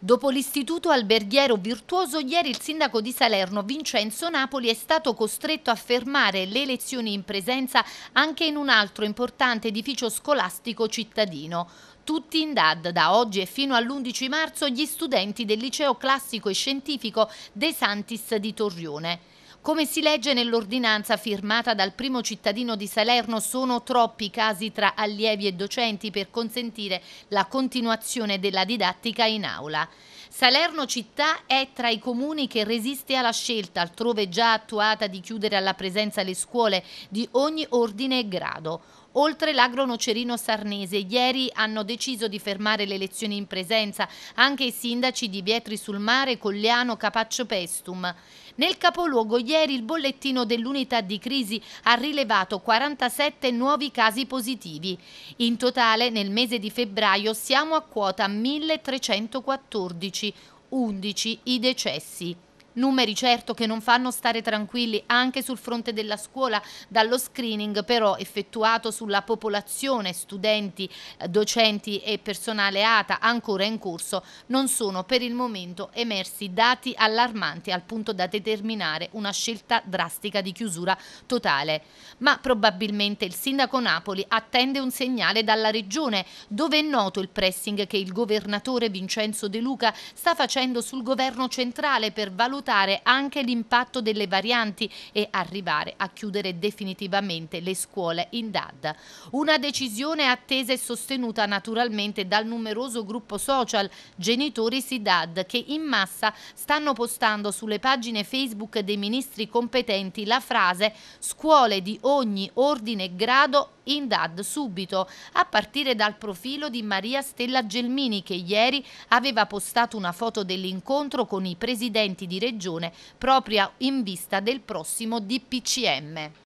Dopo l'istituto alberghiero virtuoso, ieri il sindaco di Salerno Vincenzo Napoli è stato costretto a fermare le lezioni in presenza anche in un altro importante edificio scolastico cittadino. Tutti in DAD, da oggi e fino all'11 marzo, gli studenti del liceo classico e scientifico De Santis di Torrione. Come si legge nell'ordinanza firmata dal primo cittadino di Salerno, sono troppi i casi tra allievi e docenti per consentire la continuazione della didattica in aula. Salerno città è tra i comuni che resiste alla scelta, altrove già attuata, di chiudere alla presenza le scuole di ogni ordine e grado. Oltre l'agronocerino sarnese, ieri hanno deciso di fermare le lezioni in presenza anche i sindaci di Bietri sul Mare, Colliano, Capaccio Pestum. Nel capoluogo ieri il bollettino dell'unità di crisi ha rilevato 47 nuovi casi positivi. In totale nel mese di febbraio siamo a quota 1314, 11 i decessi numeri certo che non fanno stare tranquilli anche sul fronte della scuola, dallo screening però effettuato sulla popolazione, studenti, eh, docenti e personale ATA ancora in corso, non sono per il momento emersi dati allarmanti al punto da determinare una scelta drastica di chiusura totale. Ma probabilmente il sindaco Napoli attende un segnale dalla regione, dove è noto il pressing che il governatore Vincenzo De Luca sta facendo sul governo centrale per valutare valutare anche l'impatto delle varianti e arrivare a chiudere definitivamente le scuole in DAD. Una decisione attesa e sostenuta naturalmente dal numeroso gruppo social Genitori SIDAD che in massa stanno postando sulle pagine Facebook dei ministri competenti la frase scuole di ogni ordine e grado in DAD subito, a partire dal profilo di Maria Stella Gelmini che ieri aveva postato una foto dell'incontro con i presidenti di regione Regione propria in vista del prossimo DPCM.